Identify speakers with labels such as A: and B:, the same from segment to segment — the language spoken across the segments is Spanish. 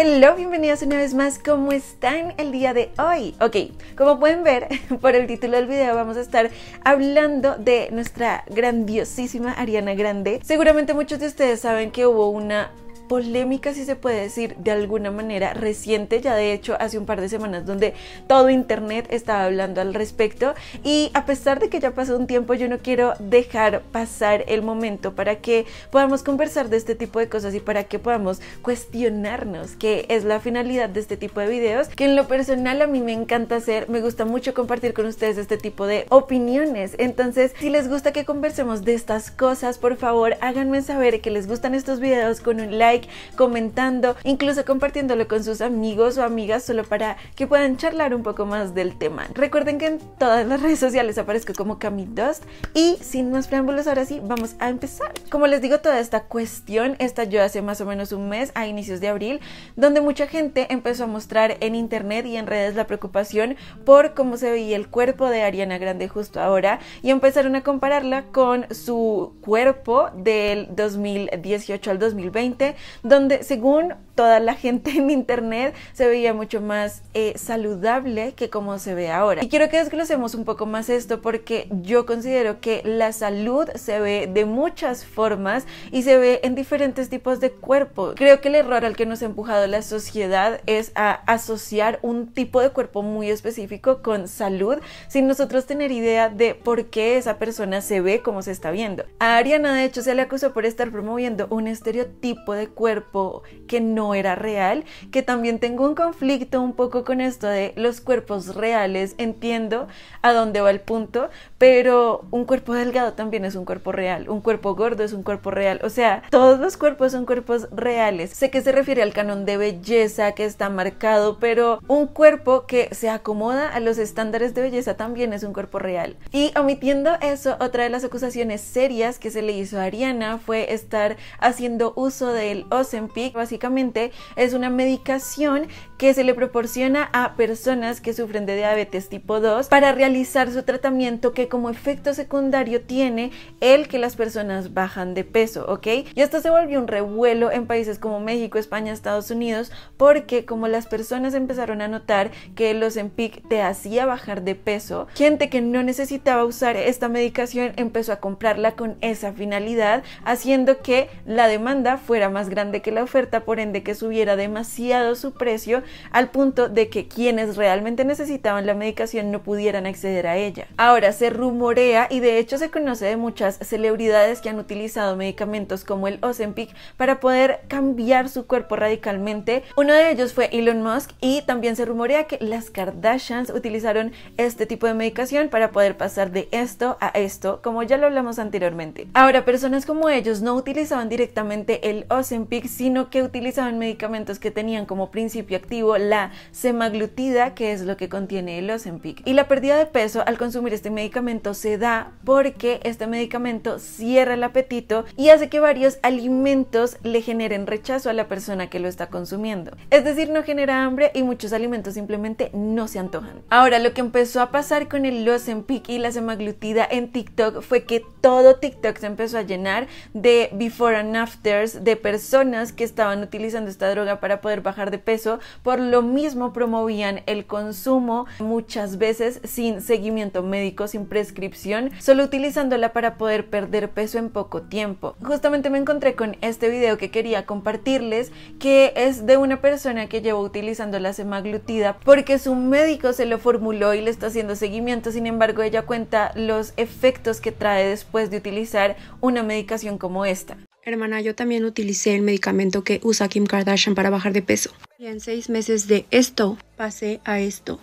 A: Hello, bienvenidos una vez más. ¿Cómo están el día de hoy? Ok, como pueden ver por el título del video, vamos a estar hablando de nuestra grandiosísima Ariana Grande. Seguramente muchos de ustedes saben que hubo una polémica, si se puede decir de alguna manera reciente, ya de hecho hace un par de semanas donde todo Internet estaba hablando al respecto y a pesar de que ya pasó un tiempo yo no quiero dejar pasar el momento para que podamos conversar de este tipo de cosas y para que podamos cuestionarnos, qué es la finalidad de este tipo de videos, que en lo personal a mí me encanta hacer, me gusta mucho compartir con ustedes este tipo de opiniones, entonces si les gusta que conversemos de estas cosas, por favor háganme saber que les gustan estos videos con un like, comentando, incluso compartiéndolo con sus amigos o amigas solo para que puedan charlar un poco más del tema. Recuerden que en todas las redes sociales aparezco como Camille Dust y sin más preámbulos ahora sí vamos a empezar. Como les digo, toda esta cuestión estalló hace más o menos un mes a inicios de abril, donde mucha gente empezó a mostrar en internet y en redes la preocupación por cómo se veía el cuerpo de Ariana Grande justo ahora y empezaron a compararla con su cuerpo del 2018 al 2020 donde según toda la gente en internet se veía mucho más eh, saludable que como se ve ahora. Y quiero que desglosemos un poco más esto porque yo considero que la salud se ve de muchas formas y se ve en diferentes tipos de cuerpo. Creo que el error al que nos ha empujado la sociedad es a asociar un tipo de cuerpo muy específico con salud sin nosotros tener idea de por qué esa persona se ve como se está viendo. A Ariana de hecho se le acusó por estar promoviendo un estereotipo de cuerpo que no era real, que también tengo un conflicto un poco con esto de los cuerpos reales, entiendo a dónde va el punto, pero un cuerpo delgado también es un cuerpo real, un cuerpo gordo es un cuerpo real, o sea, todos los cuerpos son cuerpos reales. Sé que se refiere al canon de belleza que está marcado, pero un cuerpo que se acomoda a los estándares de belleza también es un cuerpo real. Y omitiendo eso, otra de las acusaciones serias que se le hizo a Ariana fue estar haciendo uso de el Ozempic. Básicamente es una medicación que se le proporciona a personas que sufren de diabetes tipo 2 para realizar su tratamiento que como efecto secundario tiene el que las personas bajan de peso, ¿ok? Y esto se volvió un revuelo en países como México, España, Estados Unidos, porque como las personas empezaron a notar que el Ozempic te hacía bajar de peso, gente que no necesitaba usar esta medicación empezó a comprarla con esa finalidad, haciendo que la demanda fuera más grande que la oferta, por ende que subiera demasiado su precio al punto de que quienes realmente necesitaban la medicación no pudieran acceder a ella. Ahora se rumorea y de hecho se conoce de muchas celebridades que han utilizado medicamentos como el Ozempic para poder cambiar su cuerpo radicalmente. Uno de ellos fue Elon Musk y también se rumorea que las Kardashians utilizaron este tipo de medicación para poder pasar de esto a esto, como ya lo hablamos anteriormente. Ahora, personas como ellos no utilizaban directamente el Ozempic sino que utilizaban medicamentos que tenían como principio activo la semaglutida, que es lo que contiene el Ozempic. Y la pérdida de peso al consumir este medicamento se da porque este medicamento cierra el apetito y hace que varios alimentos le generen rechazo a la persona que lo está consumiendo. Es decir, no genera hambre y muchos alimentos simplemente no se antojan. Ahora, lo que empezó a pasar con el Ozempic y la semaglutida en TikTok fue que todo TikTok se empezó a llenar de before and afters de personas personas que estaban utilizando esta droga para poder bajar de peso, por lo mismo promovían el consumo muchas veces sin seguimiento médico, sin prescripción, solo utilizándola para poder perder peso en poco tiempo. Justamente me encontré con este video que quería compartirles, que es de una persona que llevó utilizando la semaglutida porque su médico se lo formuló y le está haciendo seguimiento, sin embargo ella cuenta los efectos que trae después de utilizar una medicación como esta. Hermana, yo también
B: utilicé el medicamento que usa Kim Kardashian para bajar de peso. Y en seis meses de esto pasé a esto.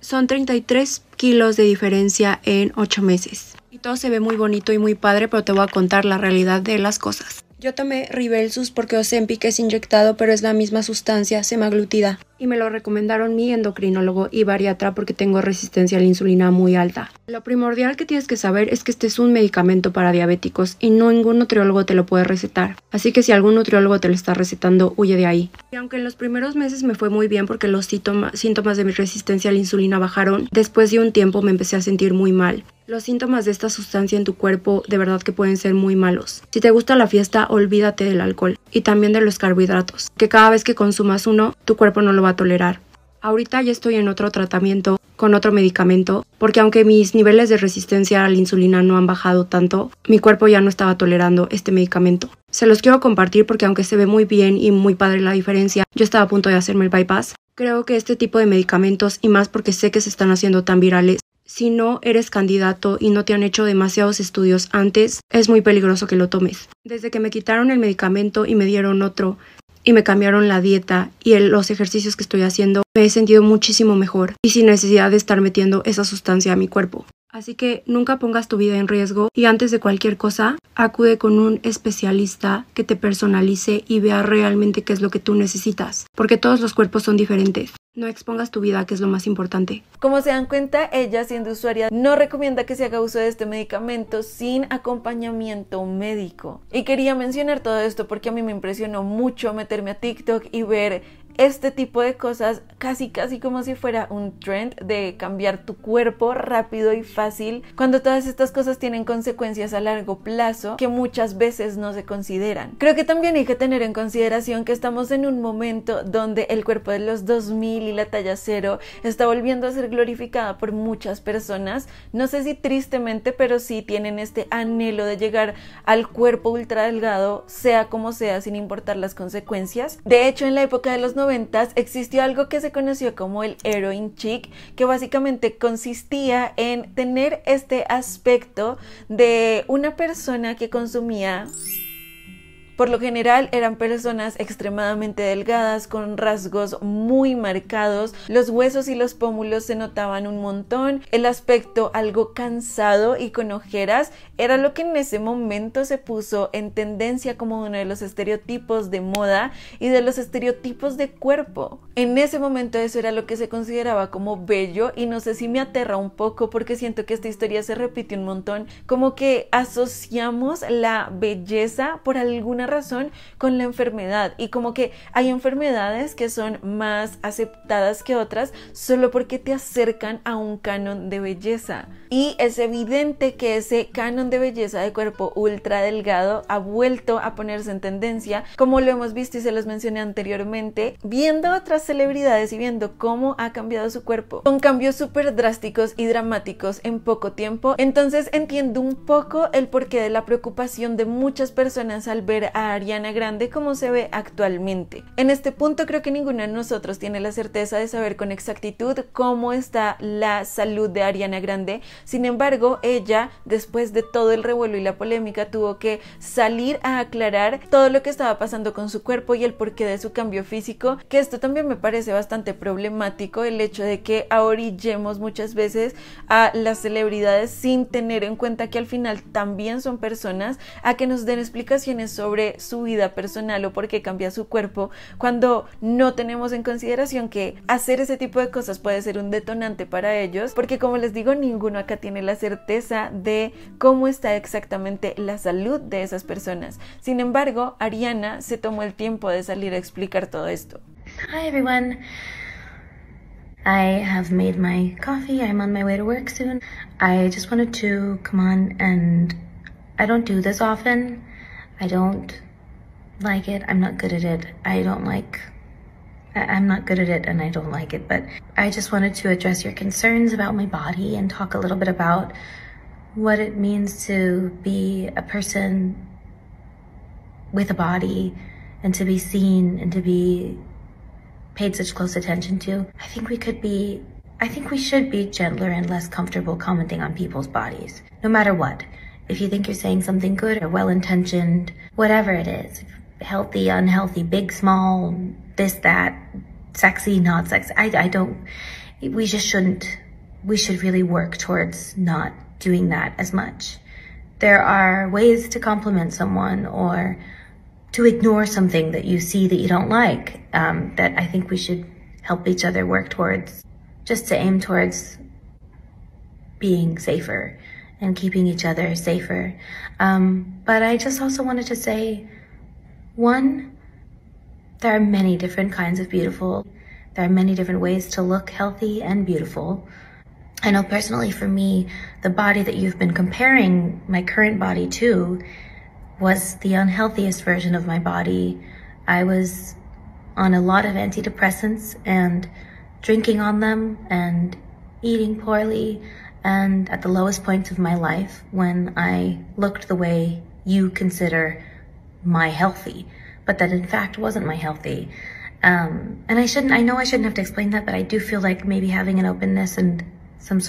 B: Son 33 kilos de diferencia en ocho meses. Y todo se ve muy bonito y muy padre, pero te voy a contar la realidad de las cosas. Yo tomé Ribelsus porque Ozempic es inyectado, pero es la misma sustancia semaglutida y me lo recomendaron mi endocrinólogo y bariatra porque tengo resistencia a la insulina muy alta. Lo primordial que tienes que saber es que este es un medicamento para diabéticos y no ningún nutriólogo te lo puede recetar, así que si algún nutriólogo te lo está recetando, huye de ahí. Y aunque en los primeros meses me fue muy bien porque los síntomas de mi resistencia a la insulina bajaron, después de un tiempo me empecé a sentir muy mal. Los síntomas de esta sustancia en tu cuerpo de verdad que pueden ser muy malos. Si te gusta la fiesta, olvídate del alcohol y también de los carbohidratos, que cada vez que consumas uno, tu cuerpo no lo va a tolerar. Ahorita ya estoy en otro tratamiento con otro medicamento, porque aunque mis niveles de resistencia a la insulina no han bajado tanto, mi cuerpo ya no estaba tolerando este medicamento. Se los quiero compartir porque aunque se ve muy bien y muy padre la diferencia, yo estaba a punto de hacerme el bypass. Creo que este tipo de medicamentos, y más porque sé que se están haciendo tan virales, si no eres candidato y no te han hecho demasiados estudios antes, es muy peligroso que lo tomes. Desde que me quitaron el medicamento y me dieron otro, y me cambiaron la dieta y los ejercicios que estoy haciendo, me he sentido muchísimo mejor y sin necesidad de estar metiendo esa sustancia a mi cuerpo. Así que nunca pongas tu vida en riesgo y antes de cualquier cosa, acude con un especialista que te personalice y vea realmente qué es lo que tú necesitas, porque todos los cuerpos son diferentes. No expongas tu vida, que es lo más importante.
A: Como se dan cuenta, ella siendo usuaria no recomienda que se haga uso de este medicamento sin acompañamiento médico. Y quería mencionar todo esto porque a mí me impresionó mucho meterme a TikTok y ver este tipo de cosas casi casi como si fuera un trend de cambiar tu cuerpo rápido y fácil cuando todas estas cosas tienen consecuencias a largo plazo que muchas veces no se consideran. Creo que también hay que tener en consideración que estamos en un momento donde el cuerpo de los 2000 y la talla cero está volviendo a ser glorificada por muchas personas, no sé si tristemente, pero sí tienen este anhelo de llegar al cuerpo ultra delgado, sea como sea, sin importar las consecuencias. De hecho, en la época de los existió algo que se conoció como el heroin chic, que básicamente consistía en tener este aspecto de una persona que consumía por lo general eran personas extremadamente delgadas, con rasgos muy marcados, los huesos y los pómulos se notaban un montón, el aspecto algo cansado y con ojeras era lo que en ese momento se puso en tendencia como uno de los estereotipos de moda y de los estereotipos de cuerpo. En ese momento eso era lo que se consideraba como bello y no sé si me aterra un poco porque siento que esta historia se repite un montón, como que asociamos la belleza por alguna razón con la enfermedad y como que hay enfermedades que son más aceptadas que otras solo porque te acercan a un canon de belleza. Y es evidente que ese canon de belleza de cuerpo ultra delgado ha vuelto a ponerse en tendencia, como lo hemos visto y se los mencioné anteriormente, viendo otras celebridades y viendo cómo ha cambiado su cuerpo, con cambios súper drásticos y dramáticos en poco tiempo. Entonces entiendo un poco el porqué de la preocupación de muchas personas al ver a Ariana Grande como se ve actualmente. En este punto creo que ninguno de nosotros tiene la certeza de saber con exactitud cómo está la salud de Ariana Grande, sin embargo ella después de todo el revuelo y la polémica tuvo que salir a aclarar todo lo que estaba pasando con su cuerpo y el porqué de su cambio físico, que esto también me parece bastante problemático, el hecho de que ahorillemos muchas veces a las celebridades sin tener en cuenta que al final también son personas, a que nos den explicaciones sobre su vida personal o por qué cambia su cuerpo, cuando no tenemos en consideración que hacer ese tipo de cosas puede ser un detonante para ellos, porque como les digo, ninguno acá tiene la certeza de cómo está exactamente la salud de esas personas. Sin embargo, Ariana se tomó el tiempo de salir a explicar todo esto.
C: Hi everyone. I have made my coffee. I'm on my way to work soon. I just wanted to come on and I don't do this often, I don't like it. I'm not good at it. I don't like, I'm not good at it and I don't like it, but I just wanted to address your concerns about my body and talk a little bit about what it means to be a person with a body and to be seen and to be paid such close attention to. I think we could be, I think we should be gentler and less comfortable commenting on people's bodies, no matter what. If you think you're saying something good or well-intentioned, whatever it is, healthy, unhealthy, big, small, this, that, sexy, not sexy, I, I don't, we just shouldn't, we should really work towards not doing that as much. There are ways to compliment someone or to ignore something that you see that you don't like um, that I think we should help each other work towards, just to aim towards being safer and keeping each other safer. Um, but I just also wanted to say, one, there are many different kinds of beautiful. There are many different ways to look healthy and beautiful. I know personally for me, the body that you've been comparing my current body to was the unhealthiest version of my body. I was on a lot of antidepressants and drinking on them and eating poorly and at the lowest points of my life when I looked the way you consider my healthy, but that in fact wasn't my healthy. Um, and I shouldn't, I know I shouldn't have to explain that, but I do feel like maybe having an openness and some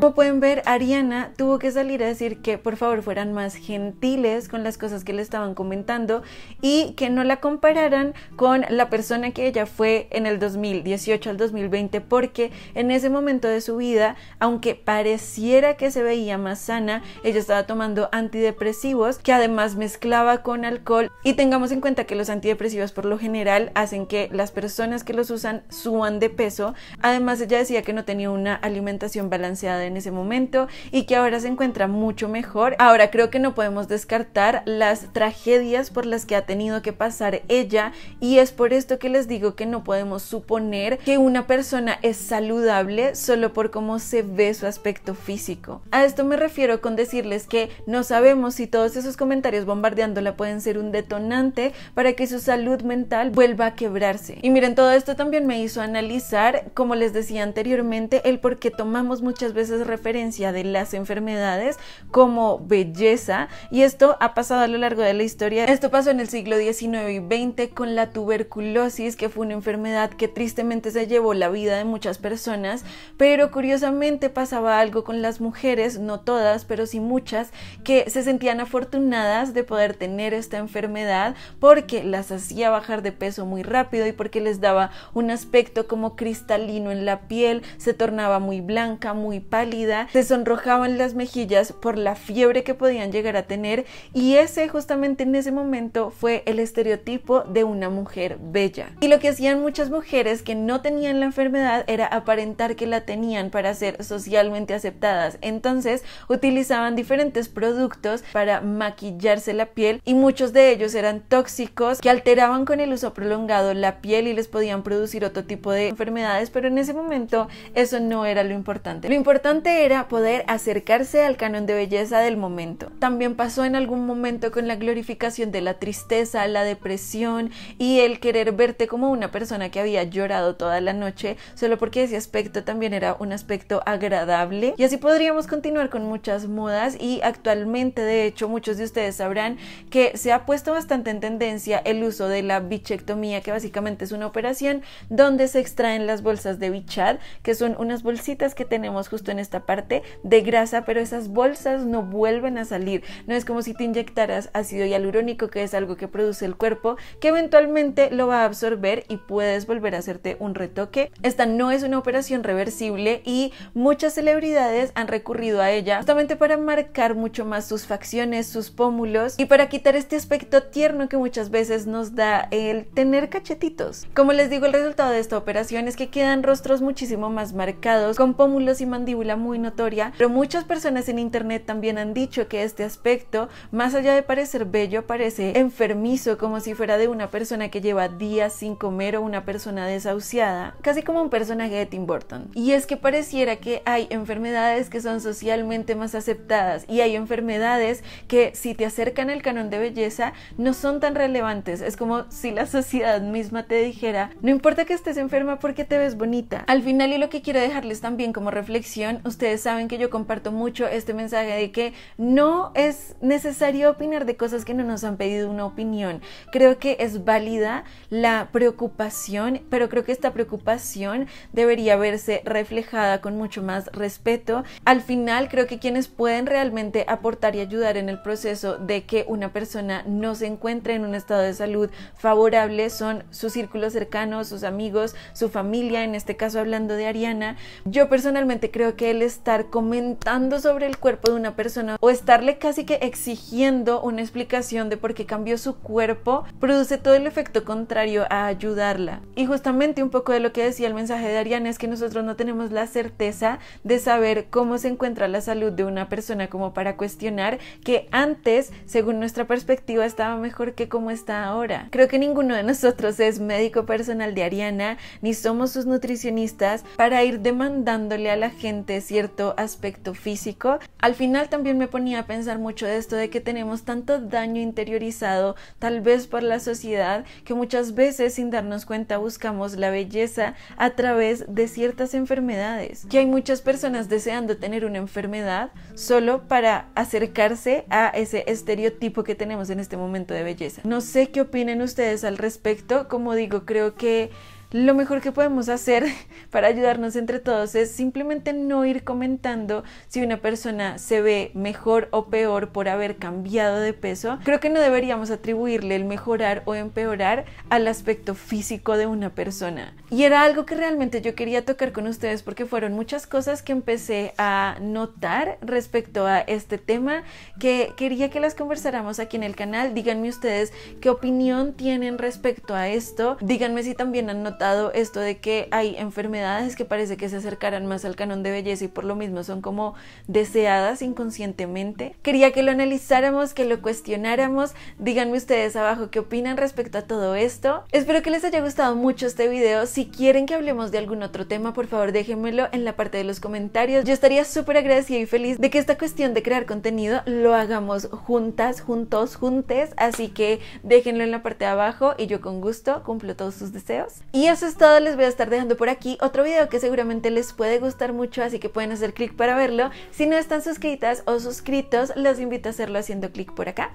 C: Como pueden ver, Ariana
A: tuvo que salir a decir que por favor fueran más gentiles con las cosas que le estaban comentando y que no la compararan con la persona que ella fue en el 2018 al 2020 porque en ese momento de su vida, aunque pareciera que se veía más sana, ella estaba tomando antidepresivos que además mezclaba con alcohol y tengamos en cuenta que los antidepresivos por lo general hacen que las personas que los usan, su de peso. Además, ella decía que no tenía una alimentación balanceada en ese momento y que ahora se encuentra mucho mejor. Ahora creo que no podemos descartar las tragedias por las que ha tenido que pasar ella y es por esto que les digo que no podemos suponer que una persona es saludable solo por cómo se ve su aspecto físico. A esto me refiero con decirles que no sabemos si todos esos comentarios bombardeándola pueden ser un detonante para que su salud mental vuelva a quebrarse. Y miren, todo esto también me hizo analizar, como les decía anteriormente, el por qué tomamos muchas veces referencia de las enfermedades como belleza y esto ha pasado a lo largo de la historia. Esto pasó en el siglo XIX y XX con la tuberculosis, que fue una enfermedad que tristemente se llevó la vida de muchas personas, pero curiosamente pasaba algo con las mujeres, no todas, pero sí muchas, que se sentían afortunadas de poder tener esta enfermedad porque las hacía bajar de peso muy rápido y porque les daba un aspecto como cristalino en la piel, se tornaba muy blanca, muy pálida, se sonrojaban las mejillas por la fiebre que podían llegar a tener y ese justamente en ese momento fue el estereotipo de una mujer bella. Y lo que hacían muchas mujeres que no tenían la enfermedad era aparentar que la tenían para ser socialmente aceptadas. Entonces utilizaban diferentes productos para maquillarse la piel y muchos de ellos eran tóxicos que alteraban con el uso prolongado la piel y les podían producir producir otro tipo de enfermedades, pero en ese momento eso no era lo importante. Lo importante era poder acercarse al canon de belleza del momento. También pasó en algún momento con la glorificación de la tristeza, la depresión y el querer verte como una persona que había llorado toda la noche, solo porque ese aspecto también era un aspecto agradable. Y así podríamos continuar con muchas modas y actualmente, de hecho, muchos de ustedes sabrán que se ha puesto bastante en tendencia el uso de la bichectomía, que básicamente es una operación donde se extraen las bolsas de bichat, que son unas bolsitas que tenemos justo en esta parte de grasa, pero esas bolsas no vuelven a salir. No es como si te inyectaras ácido hialurónico, que es algo que produce el cuerpo, que eventualmente lo va a absorber y puedes volver a hacerte un retoque. Esta no es una operación reversible y muchas celebridades han recurrido a ella justamente para marcar mucho más sus facciones, sus pómulos y para quitar este aspecto tierno que muchas veces nos da el tener cachetitos. Como les digo, el resultado de esta operación es que quedan rostros muchísimo más marcados, con pómulos y mandíbula muy notoria, pero muchas personas en internet también han dicho que este aspecto, más allá de parecer bello, parece enfermizo, como si fuera de una persona que lleva días sin comer o una persona desahuciada, casi como un personaje de Tim Burton. Y es que pareciera que hay enfermedades que son socialmente más aceptadas y hay enfermedades que si te acercan al canon de belleza no son tan relevantes, es como si la sociedad misma te dijera, no importa importa que estés enferma porque te ves bonita. Al final y lo que quiero dejarles también como reflexión, ustedes saben que yo comparto mucho este mensaje de que no es necesario opinar de cosas que no nos han pedido una opinión. Creo que es válida la preocupación, pero creo que esta preocupación debería verse reflejada con mucho más respeto. Al final creo que quienes pueden realmente aportar y ayudar en el proceso de que una persona no se encuentre en un estado de salud favorable son sus círculos cercanos, sus amigos, su familia, en este caso hablando de Ariana. Yo personalmente creo que el estar comentando sobre el cuerpo de una persona o estarle casi que exigiendo una explicación de por qué cambió su cuerpo produce todo el efecto contrario a ayudarla. Y justamente un poco de lo que decía el mensaje de Ariana es que nosotros no tenemos la certeza de saber cómo se encuentra la salud de una persona como para cuestionar que antes, según nuestra perspectiva, estaba mejor que como está ahora. Creo que ninguno de nosotros es médico personal de Ariana ni somos sus nutricionistas para ir demandándole a la gente cierto aspecto físico. Al final también me ponía a pensar mucho de esto de que tenemos tanto daño interiorizado tal vez por la sociedad que muchas veces sin darnos cuenta buscamos la belleza a través de ciertas enfermedades. Que hay muchas personas deseando tener una enfermedad solo para acercarse a ese estereotipo que tenemos en este momento de belleza. No sé qué opinan ustedes al respecto, como digo, creo que lo mejor que podemos hacer para ayudarnos entre todos es simplemente no ir comentando si una persona se ve mejor o peor por haber cambiado de peso. Creo que no deberíamos atribuirle el mejorar o empeorar al aspecto físico de una persona. Y era algo que realmente yo quería tocar con ustedes porque fueron muchas cosas que empecé a notar respecto a este tema que quería que las conversáramos aquí en el canal. Díganme ustedes qué opinión tienen respecto a esto. Díganme si también han notado esto de que hay enfermedades que parece que se acercaran más al canon de belleza y por lo mismo son como deseadas inconscientemente. Quería que lo analizáramos, que lo cuestionáramos. Díganme ustedes abajo qué opinan respecto a todo esto. Espero que les haya gustado mucho este video. Si quieren que hablemos de algún otro tema, por favor déjenmelo en la parte de los comentarios. Yo estaría súper agradecida y feliz de que esta cuestión de crear contenido lo hagamos juntas, juntos, juntes. Así que déjenlo en la parte de abajo y yo con gusto cumplo todos sus deseos. Y eso es todo, les voy a estar dejando por aquí otro video que seguramente les puede gustar mucho, así que pueden hacer clic para verlo. Si no están suscritas o suscritos, los invito a hacerlo haciendo clic por acá.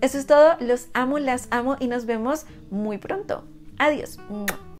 A: Eso es todo, los amo, las amo y nos vemos muy pronto. Adiós.